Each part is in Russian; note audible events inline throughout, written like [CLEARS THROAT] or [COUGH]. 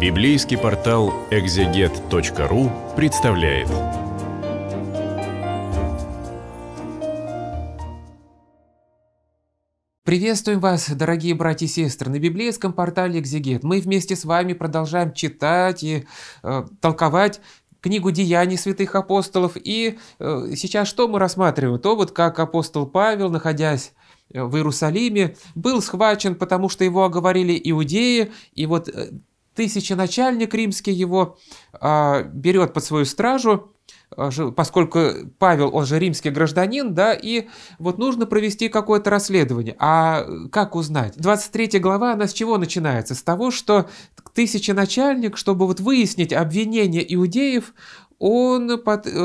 Библейский портал экзегет.ру представляет. Приветствуем вас, дорогие братья и сестры, на библейском портале «Экзегет». Мы вместе с вами продолжаем читать и э, толковать книгу «Деяний святых апостолов». И э, сейчас что мы рассматриваем? То вот как апостол Павел, находясь э, в Иерусалиме, был схвачен, потому что его оговорили иудеи, и вот э, начальник римский его а, берет под свою стражу, а, поскольку Павел, он же римский гражданин, да, и вот нужно провести какое-то расследование. А как узнать? 23 глава, она с чего начинается? С того, что начальник, чтобы вот выяснить обвинение иудеев, он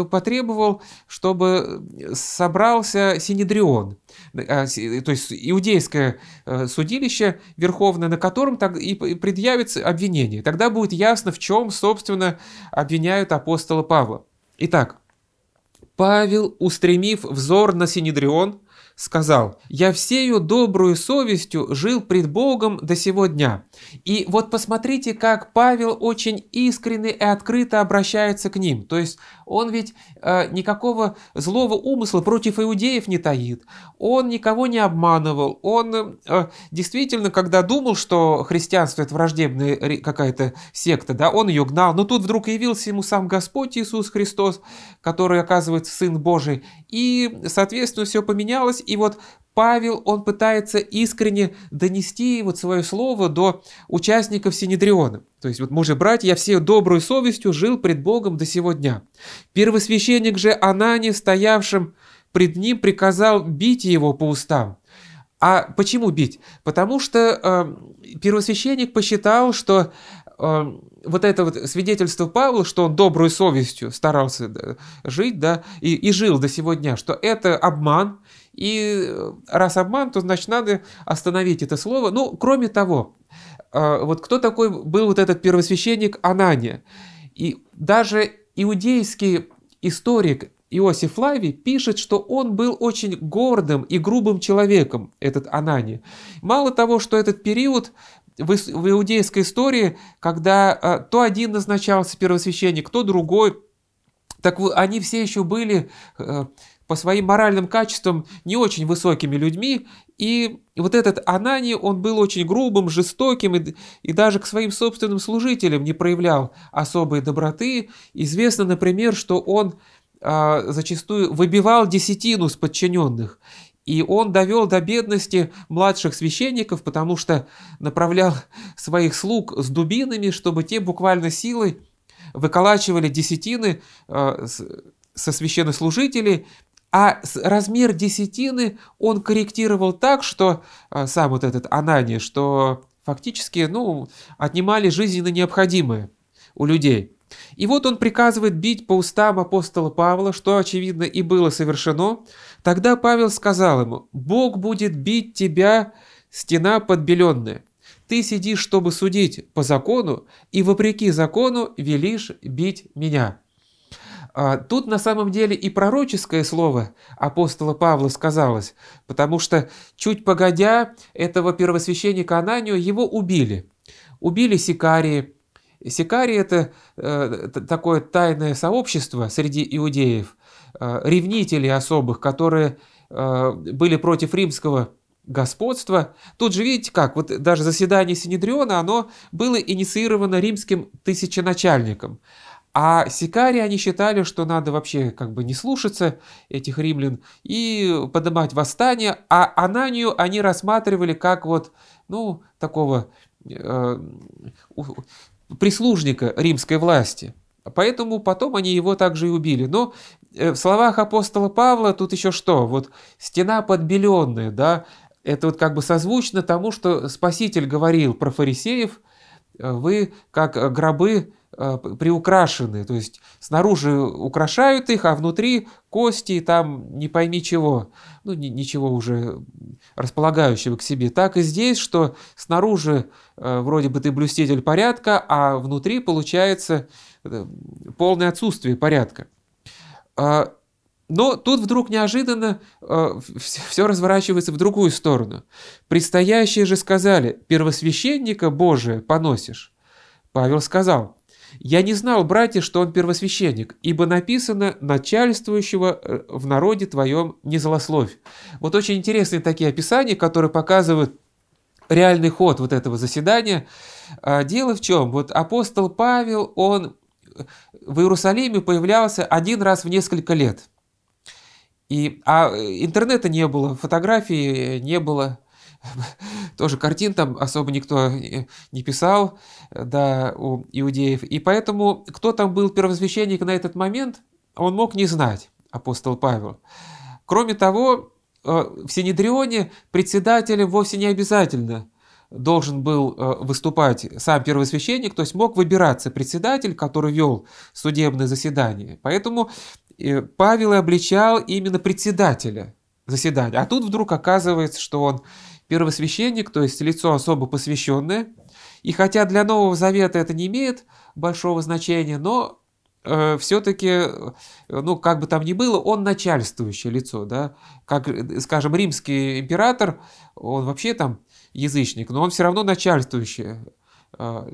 потребовал, чтобы собрался Синедрион, а, то есть иудейское э, судилище верховное, на котором так и предъявится обвинение. Тогда будет ясно, в чем, собственно, обвиняют апостола Павла. Итак, Павел, устремив взор на Синедрион, сказал, «Я всею добрую совестью жил пред Богом до сего дня». И вот посмотрите, как Павел очень искренне и открыто обращается к ним. То есть он ведь э, никакого злого умысла против иудеев не таит. Он никого не обманывал. Он э, действительно, когда думал, что христианство это враждебная какая-то секта, да, он ее гнал. Но тут вдруг явился ему сам Господь Иисус Христос, который оказывается Сын Божий. И, соответственно, все поменялось. И вот Павел, он пытается искренне донести вот свое слово до участников Синедриона. То есть вот мужи братья, я все добрую совестью жил пред Богом до сего дня. Первосвященник же Анани, стоявшим пред ним, приказал бить его по устам. А почему бить? Потому что э, первосвященник посчитал, что э, вот это вот свидетельство Павла, что он добрую совестью старался жить, да, и, и жил до сегодня, что это обман, и э, раз обман, то значит надо остановить это слово. Ну, кроме того, э, вот кто такой был вот этот первосвященник Анания? И даже иудейский историк Иосиф Лави пишет, что он был очень гордым и грубым человеком, этот Анани. Мало того, что этот период в иудейской истории, когда э, то один назначался первосвященник, то другой, так они все еще были по своим моральным качествам не очень высокими людьми, и вот этот Анани, он был очень грубым, жестоким и, и даже к своим собственным служителям не проявлял особой доброты. Известно, например, что он а, зачастую выбивал десятину с подчиненных, и он довел до бедности младших священников, потому что направлял своих слуг с дубинами, чтобы те буквально силой выколачивали десятины а, со священнослужителей а размер десятины он корректировал так, что э, сам вот этот Анани, что фактически ну, отнимали жизненно необходимое у людей. И вот он приказывает бить по устам апостола Павла, что, очевидно, и было совершено. Тогда Павел сказал ему, «Бог будет бить тебя, стена подбеленная. Ты сидишь, чтобы судить по закону, и вопреки закону велишь бить меня». А тут на самом деле и пророческое слово апостола Павла сказалось, потому что чуть погодя этого первосвященника Ананию его убили. Убили сикарии. Сикарии – это э, такое тайное сообщество среди иудеев, э, ревнителей особых, которые э, были против римского господства. Тут же видите как, вот даже заседание Синедриона, оно было инициировано римским тысяченачальником – а сикари они считали, что надо вообще как бы не слушаться этих римлян и поднимать восстание, а Ананию они рассматривали как вот, ну, такого э, прислужника римской власти. Поэтому потом они его также и убили. Но э, в словах апостола Павла тут еще что? Вот стена подбеленная, да, это вот как бы созвучно тому, что Спаситель говорил про фарисеев, вы как гробы Э, приукрашены, то есть снаружи украшают их, а внутри кости там не пойми чего, ну ничего уже располагающего к себе. Так и здесь, что снаружи э, вроде бы ты блюститель порядка, а внутри получается э, полное отсутствие порядка. Э, но тут вдруг неожиданно э, все разворачивается в другую сторону. Предстоящие же сказали, первосвященника Божия поносишь. Павел сказал – я не знал, братья, что он первосвященник, ибо написано «начальствующего э, в народе твоем не злословь». Вот очень интересные такие описания, которые показывают реальный ход вот этого заседания. А, дело в чем? Вот апостол Павел, он э, в Иерусалиме появлялся один раз в несколько лет. И, а э, интернета не было, фотографии не было. [LAUGHS] тоже картин там особо никто не писал, да, у иудеев. И поэтому, кто там был первосвященник на этот момент, он мог не знать, апостол Павел. Кроме того, э, в Синедрионе председателем вовсе не обязательно должен был э, выступать сам первосвященник, то есть мог выбираться председатель, который вел судебное заседание. Поэтому э, Павел и обличал именно председателя заседания. А тут вдруг оказывается, что он первосвященник, то есть лицо особо посвященное. И хотя для Нового Завета это не имеет большого значения, но э, все-таки, э, ну, как бы там ни было, он начальствующее лицо, да, как, э, скажем, римский император, он вообще там язычник, но он все равно начальствующее э,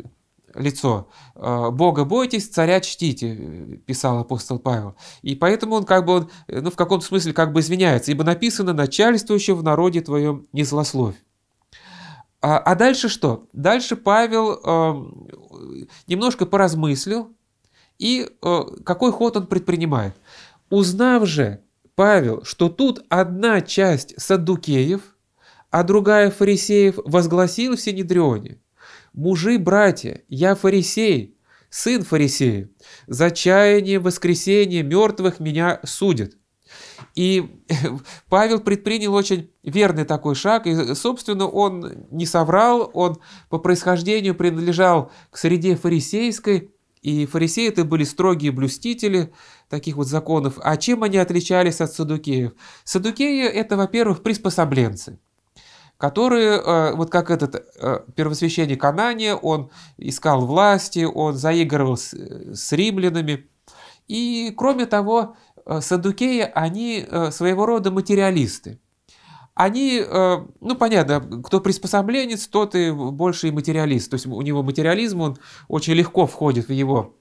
лицо. «Э, «Бога бойтесь, царя чтите», э, – писал апостол Павел. И поэтому он как бы, он, э, ну, в каком-то смысле как бы извиняется, ибо написано «начальствующим в народе твоем не злословь». А, а дальше что? Дальше Павел э, немножко поразмыслил, и э, какой ход он предпринимает. Узнав же, Павел, что тут одна часть саддукеев, а другая фарисеев возгласила в Синедрионе – «Мужи, братья, я фарисей, сын фарисея, за чаяние воскресения мертвых меня судят». И [LAUGHS] Павел предпринял очень верный такой шаг, и, собственно, он не соврал, он по происхождению принадлежал к среде фарисейской, и фарисеи это были строгие блюстители таких вот законов. А чем они отличались от садукеев? Садукеи – это, во-первых, приспособленцы – которые, э, вот как этот э, первосвященник Анания, он искал власти, он заигрывал с, с римлянами. И, кроме того, э, садукеи, они своего рода материалисты. Они, ну понятно, кто приспособленец, тот и больше и материалист. То есть у него материализм, он очень легко входит в его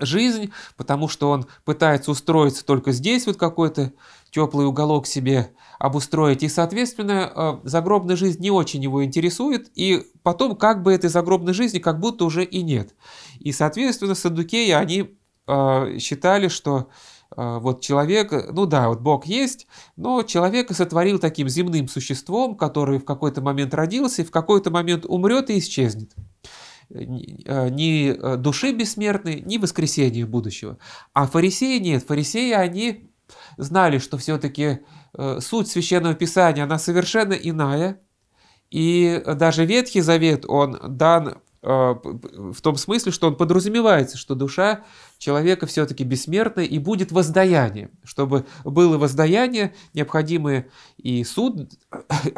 жизнь, потому что он пытается устроиться только здесь, вот какой-то теплый уголок себе обустроить. И, соответственно, э, загробная жизнь не очень его интересует, и потом как бы этой загробной жизни как будто уже и нет. И, соответственно, садукеи они э, считали, что э, вот человек, ну да, вот Бог есть, но человека сотворил таким земным существом, который в какой-то момент родился и в какой-то момент умрет и исчезнет ни а, а, души бессмертной, ни воскресения будущего. А фарисеи нет. Фарисеи, они знали, что все-таки э, суть Священного Писания, она совершенно иная. И даже Ветхий Завет, он дан э, в том смысле, что он подразумевается, что душа человека все-таки бессмертна и будет воздаяние. Чтобы было воздаяние, необходимы и суд [COUGHS]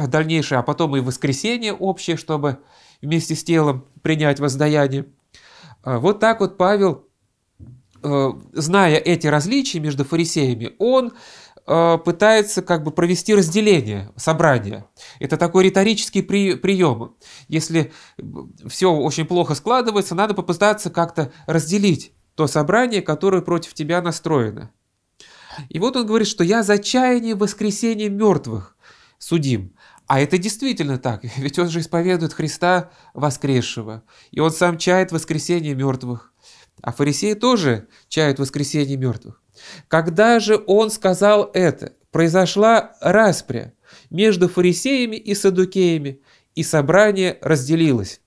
дальнейший, а потом и воскресение общее, чтобы вместе с телом принять воздаяние. А, вот так вот Павел, э, зная эти различия между фарисеями, он э, пытается как бы провести разделение собрания. Это такой риторический при, прием. Если э, все очень плохо складывается, надо попытаться как-то разделить то собрание, которое против тебя настроено. И вот он говорит, что я за чаяние воскресения мертвых судим. А это действительно так, [LAUGHS] ведь он же исповедует Христа воскресшего, и он сам чает воскресение мертвых. А фарисеи тоже чают воскресение мертвых. Когда же он сказал это, произошла распря между фарисеями и садукеями, и собрание разделилось.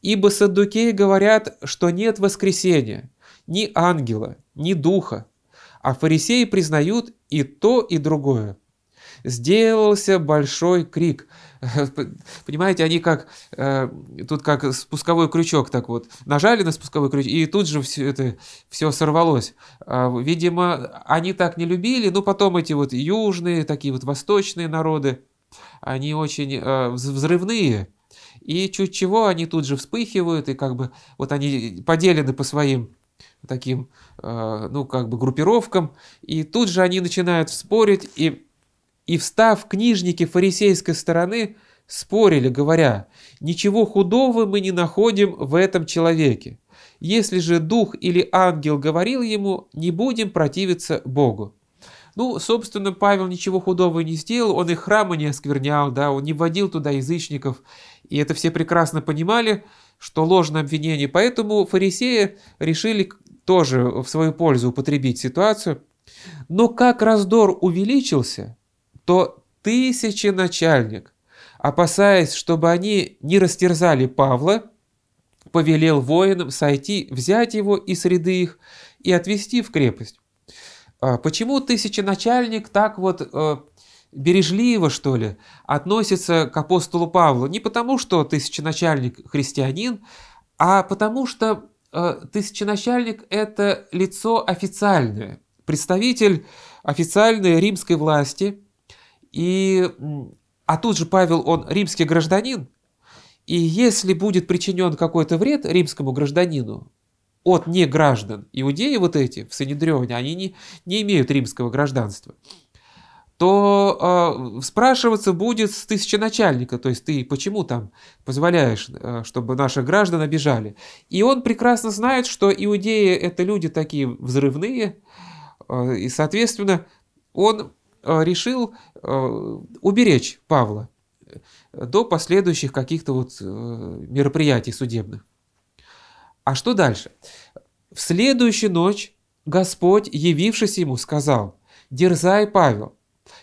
Ибо садукеи говорят, что нет воскресения, ни ангела, ни духа, а фарисеи признают и то, и другое сделался большой крик. [LAUGHS] Понимаете, они как, э, тут как спусковой крючок так вот, нажали на спусковой крючок, и тут же все это, все сорвалось. А, видимо, они так не любили, но ну, потом эти вот южные, такие вот восточные народы, они очень э, взрывные, и чуть чего они тут же вспыхивают, и как бы вот они поделены по своим таким, э, ну, как бы группировкам, и тут же они начинают спорить, и и, встав книжники фарисейской стороны, спорили, говоря, «Ничего худого мы не находим в этом человеке. Если же дух или ангел говорил ему, не будем противиться Богу». Ну, собственно, Павел ничего худого не сделал, он и храма не осквернял, да, он не вводил туда язычников, и это все прекрасно понимали, что ложное обвинение. Поэтому фарисеи решили тоже в свою пользу употребить ситуацию. Но как раздор увеличился – то тысячи начальник, опасаясь, чтобы они не растерзали Павла, повелел воинам сойти, взять его из среды их и отвести в крепость. А почему тысячи начальник так вот э, бережливо, что ли, относится к апостолу Павлу? Не потому, что тысяченачальник христианин, а потому что э, тысяченачальник – это лицо официальное, представитель официальной римской власти, и, а тут же Павел, он римский гражданин, и если будет причинен какой-то вред римскому гражданину от неграждан, иудеи вот эти в Синедрионе, они не, не имеют римского гражданства, то э, спрашиваться будет с тысячи начальника, то есть ты почему там позволяешь, э, чтобы наших граждан обижали. И он прекрасно знает, что иудеи это люди такие взрывные, э, и, соответственно, он Э, решил э, уберечь Павла э, до последующих каких-то вот мероприятий судебных. А что дальше? В следующую ночь Господь, явившись ему, сказал, «Дерзай, Павел,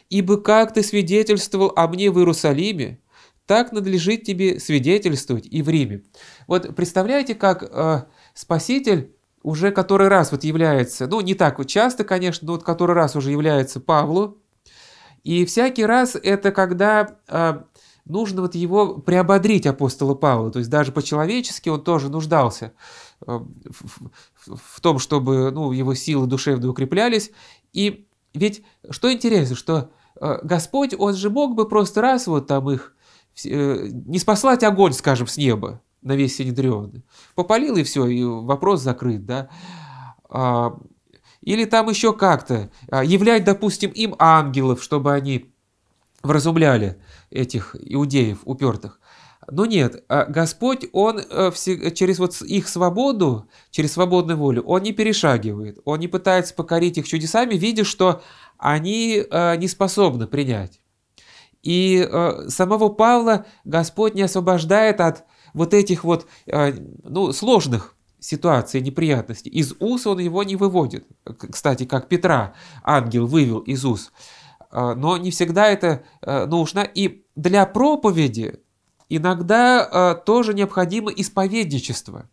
ибо как ты свидетельствовал о мне в Иерусалиме, так надлежит тебе свидетельствовать и в Риме». Вот представляете, как Спаситель уже который раз вот является, ну не так вот часто, конечно, но вот который раз уже является Павлу, и всякий раз это когда э, нужно вот его приободрить апостола Павла, то есть даже по-человечески он тоже нуждался э, в, в, в том, чтобы ну, его силы душевно укреплялись. И ведь что интересно, что э, Господь, он же мог бы просто раз вот там их э, не спаслать огонь, скажем, с неба на весь Синедрион. Попалил и все, и вопрос закрыт, да. А, или там еще как-то. А, являть, допустим, им ангелов, чтобы они вразумляли этих иудеев упертых. Но нет, а, Господь, Он э, через вот их свободу, через свободную волю, Он не перешагивает, Он не пытается покорить их чудесами, видя, что они э, не способны принять. И э, самого Павла Господь не освобождает от вот этих вот ну, сложных ситуации неприятности. Из уз он его не выводит. Кстати, как Петра ангел вывел из уз. А, но не всегда это э, нужно. И для проповеди иногда э, тоже необходимо исповедничество.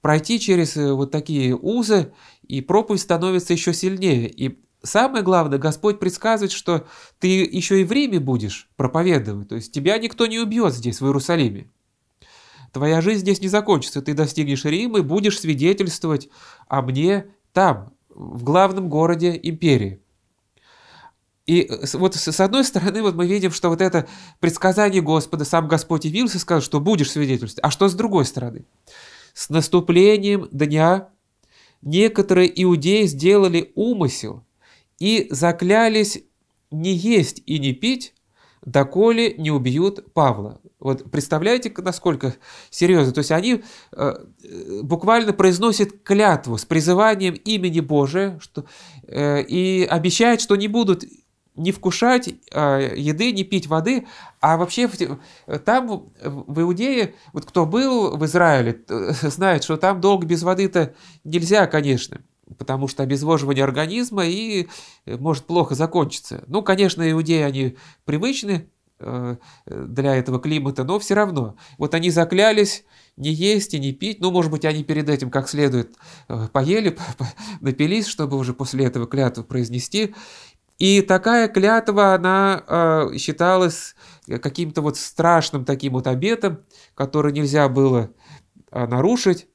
Пройти через э, вот такие узы, и проповедь становится еще сильнее. И самое главное, Господь предсказывает, что ты еще и в Риме будешь проповедовать. То есть тебя никто не убьет здесь, в Иерусалиме. Твоя жизнь здесь не закончится. Ты достигнешь Рима и будешь свидетельствовать о мне там, в главном городе империи. И вот с одной стороны, вот мы видим, что вот это предсказание Господа, сам Господь явился и сказал, что будешь свидетельствовать. А что с другой стороны? С наступлением дня некоторые иудеи сделали умысел и заклялись не есть и не пить, доколе не убьют Павла. Вот представляете, насколько серьезно? То есть они э, э, буквально произносят клятву с призыванием имени Божия что, э, и обещают, что не будут не вкушать э, еды, не пить воды, а вообще в, э, там в Иудее, вот кто был в Израиле, э, знает, что там долго без воды-то нельзя, конечно потому что обезвоживание организма и может плохо закончиться. Ну, конечно, иудеи, они привычны Э, для этого климата, но все равно. Вот они заклялись не есть и не пить, ну, может быть, они перед этим как следует э, поели, [LAUGHS] напились, чтобы уже после этого клятву произнести. И такая клятва, она э, считалась каким-то вот страшным таким вот обетом, который нельзя было нарушить.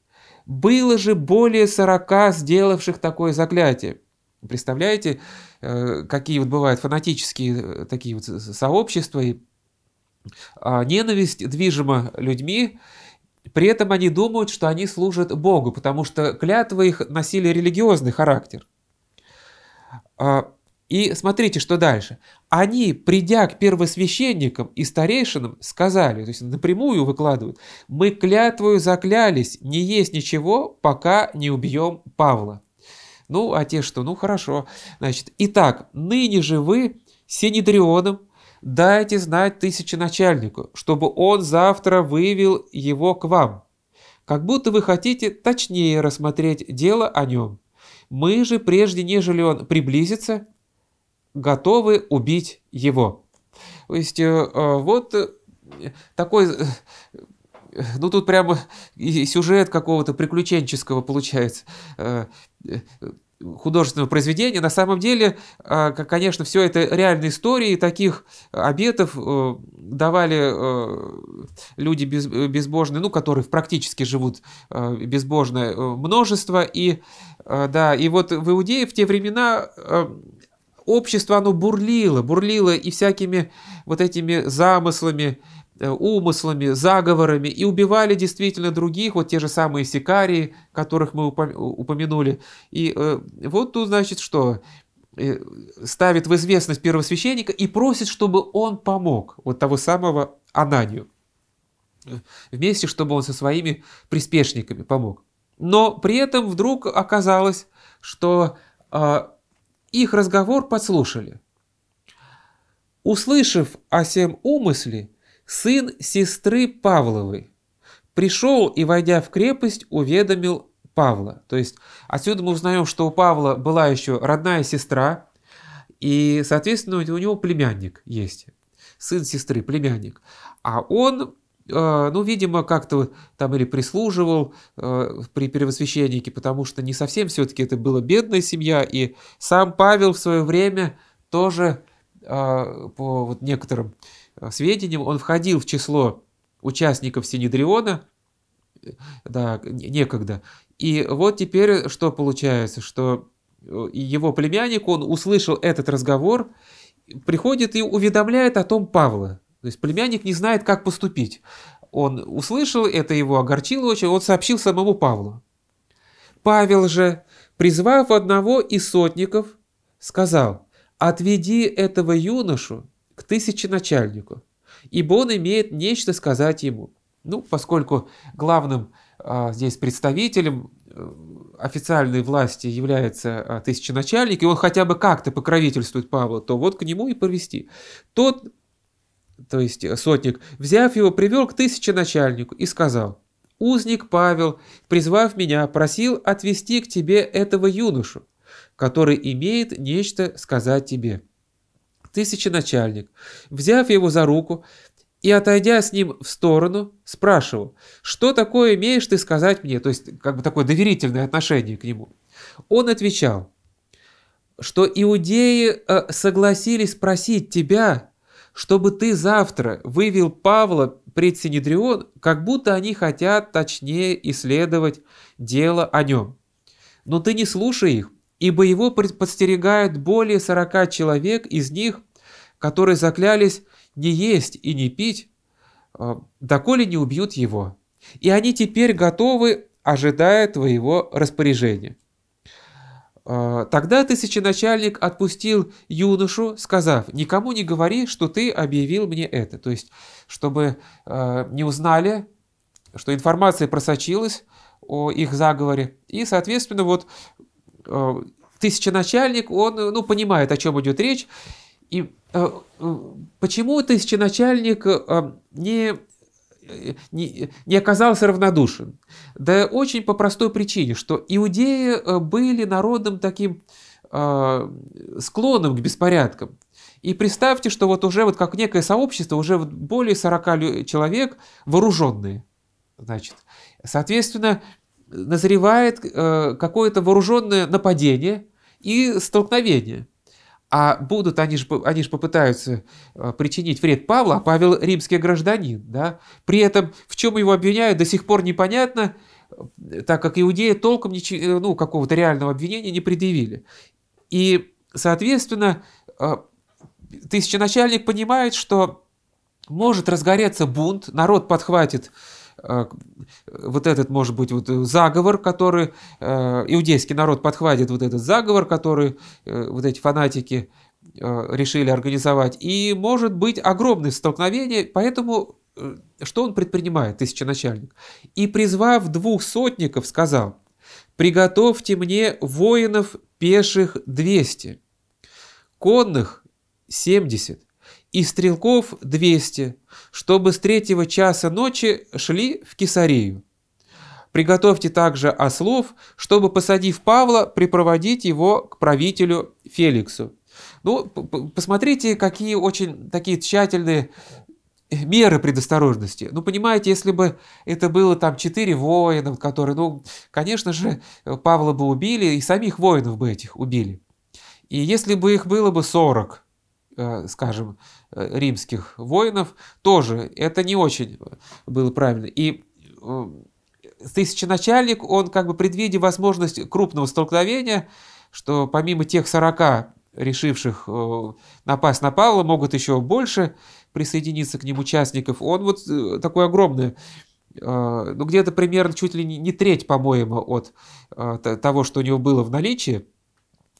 Было же более 40 сделавших такое заклятие. Представляете, Э, какие вот бывают фанатические э, такие вот сообщества, и а, ненависть движима людьми, при этом они думают, что они служат Богу, потому что клятвы их носили религиозный характер. А, и смотрите, что дальше. Они, придя к первосвященникам и старейшинам, сказали, то есть напрямую выкладывают, мы клятвою заклялись не есть ничего, пока не убьем Павла. Ну, а те что? Ну, хорошо. Значит, итак, ныне же вы Синедрионом дайте знать начальнику, чтобы он завтра вывел его к вам. Как будто вы хотите точнее рассмотреть дело о нем. Мы же, прежде нежели он приблизится, готовы убить его. То есть, э, э, вот э, такой ну тут прямо сюжет какого-то приключенческого получается художественного произведения. На самом деле, а, конечно, все это реальные истории. Таких обетов э, давали э, люди безбожные, ну, которые практически живут э, безбожное множество. И, да, и вот в Иудее в те времена общество, оно бурлило, бурлило и всякими вот этими замыслами, Э, умыслами, заговорами и убивали действительно других, вот те же самые сикарии, которых мы упомянули. И э, вот тут, значит, что э, ставит в известность первосвященника и просит, чтобы он помог вот того самого Ананию. Э, вместе, чтобы он со своими приспешниками помог. Но при этом вдруг оказалось, что э, их разговор подслушали. Услышав о всем умысле, сын сестры Павловой, пришел и, войдя в крепость, уведомил Павла. То есть отсюда мы узнаем, что у Павла была еще родная сестра, и, соответственно, у него племянник есть, сын сестры, племянник. А он, э, ну, видимо, как-то там или прислуживал э, при первосвященнике, потому что не совсем все-таки это была бедная семья, и сам Павел в свое время тоже э, по вот некоторым Э, сведениям, он входил в число участников Синедриона, э, да, некогда. И вот теперь э, что получается, что его племянник, он услышал этот разговор, приходит и уведомляет о том Павла. То есть племянник не знает, как поступить. Он услышал, это его огорчило очень, он сообщил самому Павлу. Павел же, призвав одного из сотников, сказал, «Отведи этого юношу к тысяченачальнику, ибо он имеет нечто сказать ему. Ну, поскольку главным а, здесь представителем э, официальной власти является а, тысяченачальник, и он хотя бы как-то покровительствует Павлу, то вот к нему и повести. Тот, то есть э, сотник, взяв его, привел к тысяченачальнику и сказал, «Узник Павел, призвав меня, просил отвести к тебе этого юношу, который имеет нечто сказать тебе» начальник взяв его за руку и, отойдя с ним в сторону, спрашивал, что такое имеешь ты сказать мне, то есть как бы такое доверительное отношение к нему. Он отвечал, что иудеи э, согласились просить тебя, чтобы ты завтра вывел Павла пред Синедрион, как будто они хотят точнее исследовать дело о нем. Но ты не слушай их, ибо его подстерегают более 40 человек из них, которые заклялись не есть и не пить, э, доколе не убьют его. И они теперь готовы, ожидая твоего распоряжения. Э, Тогда тысяченачальник отпустил юношу, сказав, никому не говори, что ты объявил мне это. То есть, чтобы э, не узнали, что информация просочилась о их заговоре. И, соответственно, вот Э, тысяченачальник, он э, ну, понимает, о чем идет речь. И э, почему тысяченачальник э, не, не, не оказался равнодушен? Да очень по простой причине, что иудеи были народом таким склонным к беспорядкам. И представьте, что вот уже вот как некое сообщество, уже более 40 человек вооруженные. Значит, соответственно, назревает э, какое-то вооруженное нападение и столкновение. А будут, они же, они же попытаются э, причинить вред Павлу, а Павел римский гражданин. Да? При этом в чем его обвиняют, до сих пор непонятно, так как иудеи толком ничего, э, ну, какого-то реального обвинения не предъявили. И, соответственно, тысяченачальник понимает, что может разгореться бунт, народ подхватит а, вот этот, может быть, вот э, заговор, который э, иудейский народ подхватит вот этот заговор, который э, вот эти фанатики решили организовать. И может быть огромное столкновение, поэтому что он предпринимает, тысяченачальник? «И призвав двух сотников, сказал, «Приготовьте мне воинов пеших двести, конных семьдесят, и стрелков 200, чтобы с третьего часа ночи шли в Кесарею. Приготовьте также ослов, чтобы, посадив Павла, припроводить его к правителю Феликсу. Ну, посмотрите, какие очень такие тщательные меры предосторожности. Ну, понимаете, если бы это было там четыре воина, которые, ну, конечно же, Павла бы убили, и самих воинов бы этих убили. И если бы их было бы 40, Э, скажем, э, римских воинов, тоже это не очень было правильно. И э, тысяченачальник, он как бы предвидя возможность крупного столкновения, что помимо тех 40 решивших напасть на Павла, могут еще больше присоединиться к ним участников, он вот такой огромный ну, где-то примерно чуть ли не треть, по-моему, от того, что у него было в наличии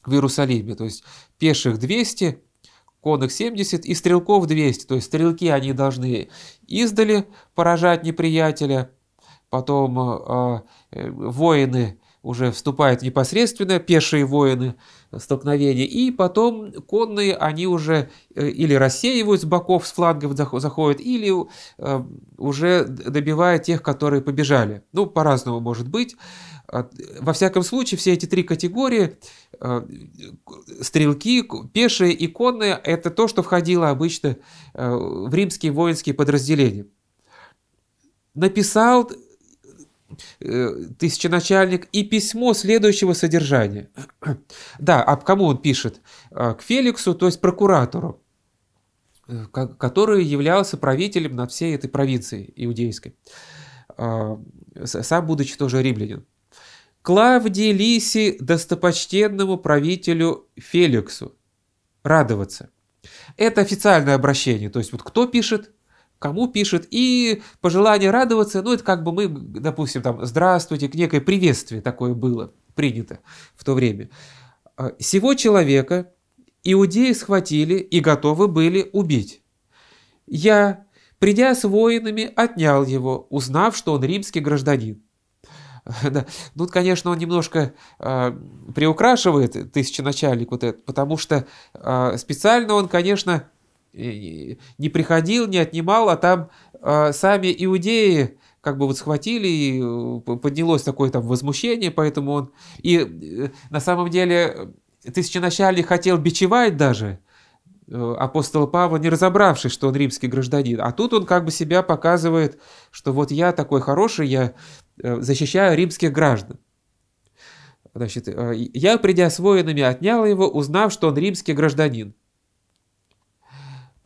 в Иерусалиме. То есть пеших 200, конных 70 и стрелков 200, то есть стрелки они должны издали поражать неприятеля, потом э, э воины уже вступают непосредственно пешие воины э, столкновения, и потом конные, они уже э, или рассеивают с боков, с флангов заходят, или э, уже добивают тех, которые побежали. Ну, по-разному может быть. А, во всяком случае, все эти три категории, стрелки, пешие и конные, это то, что входило обычно в римские воинские подразделения. Написал Э, тысяченачальник и письмо следующего содержания. [CLEARS THROAT] Да, а кому он пишет? А, к Феликсу, то есть прокуратору, э, который являлся правителем над всей этой провинцией иудейской, а, сам будучи тоже римлянин. Клавдий Лиси достопочтенному правителю Феликсу радоваться. Это официальное обращение, то есть вот кто пишет, кому пишет, и пожелание радоваться, ну, это как бы мы, допустим, там, здравствуйте, к некое приветствие такое было принято в то время. А, сего человека иудеи схватили и готовы были убить. Я, придя с воинами, отнял его, узнав, что он римский гражданин. [LAUGHS] Да. Ну, конечно, он немножко э, приукрашивает тысяченачальник вот этот, потому что э, специально он, конечно, не приходил, не отнимал, а там э, сами иудеи как бы вот схватили, и э, поднялось такое там возмущение, поэтому он... И э, на самом деле э, тысяченачальник хотел бичевать даже апостола Павла, не разобравшись, что он римский гражданин. А тут он как бы себя показывает, что вот я такой хороший, я защищаю римских граждан. Значит, я, придя с воинами, отнял его, узнав, что он римский гражданин.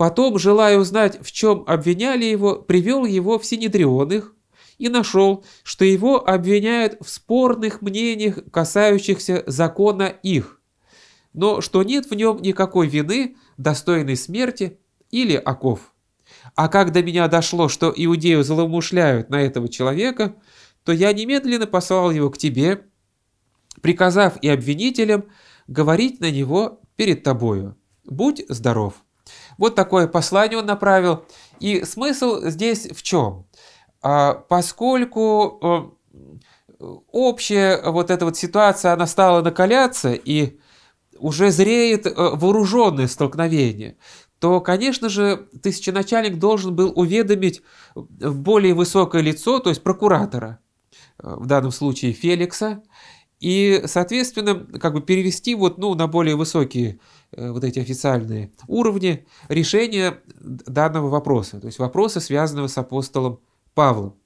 Потом, желая узнать, в чем обвиняли его, привел его в Синедрионных и нашел, что его обвиняют в спорных мнениях, касающихся закона их, но что нет в нем никакой вины, достойной смерти или оков. А как до меня дошло, что иудею злоумышляют на этого человека, то я немедленно послал его к тебе, приказав и обвинителям говорить на него перед тобою. Будь здоров! Вот такое послание он направил. И смысл здесь в чем? А, поскольку э, общая вот эта вот ситуация, она стала накаляться, и уже зреет э, вооруженное столкновение, то, конечно же, тысяченачальник должен был уведомить более высокое лицо, то есть прокуратора, э, в данном случае Феликса, и, соответственно, как бы перевести вот, ну, на более высокие Э, вот эти официальные уровни решения данного вопроса, то есть вопроса, связанного с апостолом Павлом.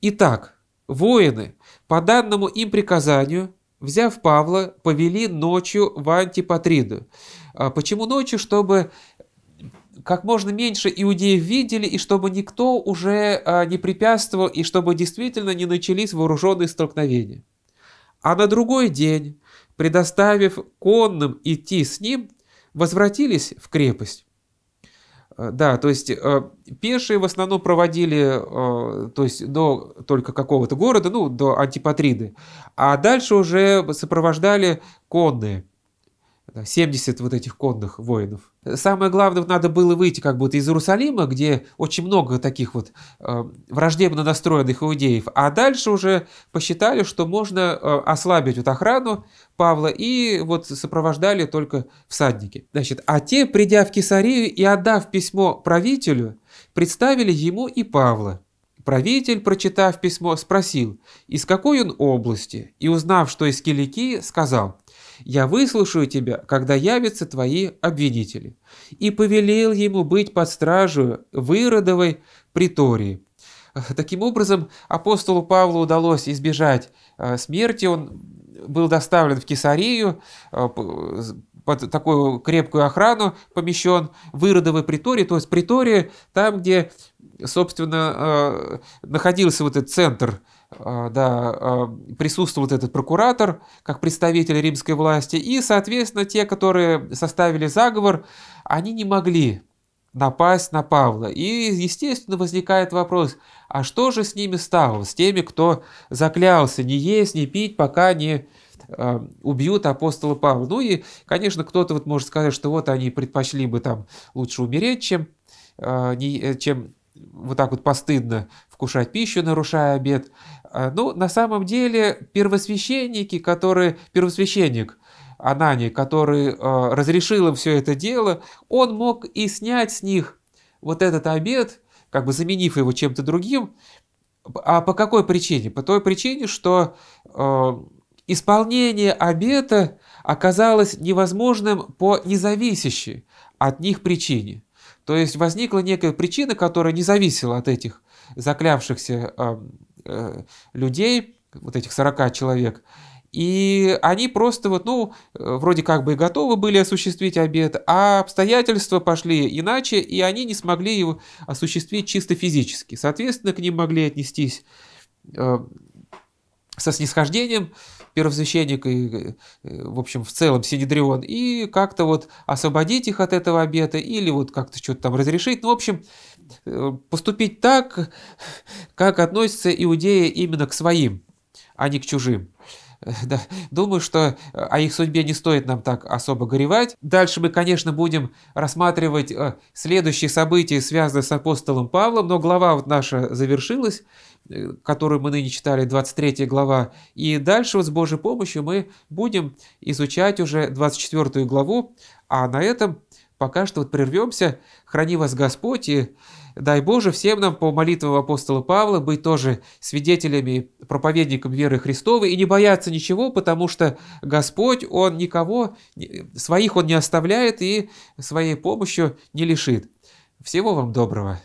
Итак, воины, по данному им приказанию, взяв Павла, повели ночью в Антипатриду. А почему ночью? Чтобы как можно меньше иудеев видели, и чтобы никто уже а, не препятствовал, и чтобы действительно не начались вооруженные столкновения. А на другой день предоставив конным идти с ним, возвратились в крепость. Э, да, то есть э, пешие в основном проводили э, то есть до только какого-то города, ну, до Антипатриды, а дальше уже сопровождали конные. 70 вот этих конных воинов. Самое главное, надо было выйти как будто из Иерусалима, где очень много таких вот э, враждебно настроенных иудеев, а дальше уже посчитали, что можно э, ослабить вот охрану Павла, и вот сопровождали только всадники. Значит, а те, придя в Кесарию и отдав письмо правителю, представили ему и Павла. Правитель, прочитав письмо, спросил, из какой он области, и узнав, что из Киликии, сказал – я выслушаю тебя, когда явятся твои обвинители». И повелел ему быть под стражу в выродовой притории. Таким образом, апостолу Павлу удалось избежать а, смерти, он был доставлен в Кесарию, а, под такую крепкую охрану помещен в выродовый приторий, то есть притория там, где, собственно, а, находился вот этот центр Э, да, э, присутствует этот прокуратор как представитель римской власти, и, соответственно, те, которые составили заговор, они не могли напасть на Павла. И, естественно, возникает вопрос, а что же с ними стало, с теми, кто заклялся не есть, не пить, пока не э, убьют апостола Павла. Ну и, конечно, кто-то вот может сказать, что вот они предпочли бы там лучше умереть, чем, чем вот так вот постыдно вкушать пищу, нарушая обед. А, ну, на самом деле, первосвященники, которые, первосвященник Анани, который э, разрешил им все это дело, он мог и снять с них вот этот обед, как бы заменив его чем-то другим. А по какой причине? По той причине, что э, исполнение обета оказалось невозможным по независящей от них причине. То есть возникла некая причина, которая не зависела от этих заклявшихся э, Э, людей, вот этих 40 человек, и они просто вот, ну, э, вроде как бы и готовы были осуществить обед, а обстоятельства пошли иначе, и они не смогли его осуществить чисто физически. Соответственно, к ним могли отнестись э, со снисхождением первосвященник и, э, в общем, в целом Синедрион, и как-то вот освободить их от этого обета, или вот как-то что-то там разрешить. Ну, в общем, э, поступить так, как относятся иудеи именно к своим, а не к чужим. Да, думаю, что о их судьбе не стоит нам так особо горевать. Дальше мы, конечно, будем рассматривать э, следующие события, связанные с апостолом Павлом, но глава вот наша завершилась, э, которую мы ныне читали, 23 глава. И дальше вот с Божьей помощью мы будем изучать уже 24 главу, а на этом Пока что вот прервемся. Храни вас Господь и дай Боже всем нам по молитвам апостола Павла быть тоже свидетелями, проповедником веры Христовой и не бояться ничего, потому что Господь, Он никого, своих Он не оставляет и своей помощью не лишит. Всего вам доброго!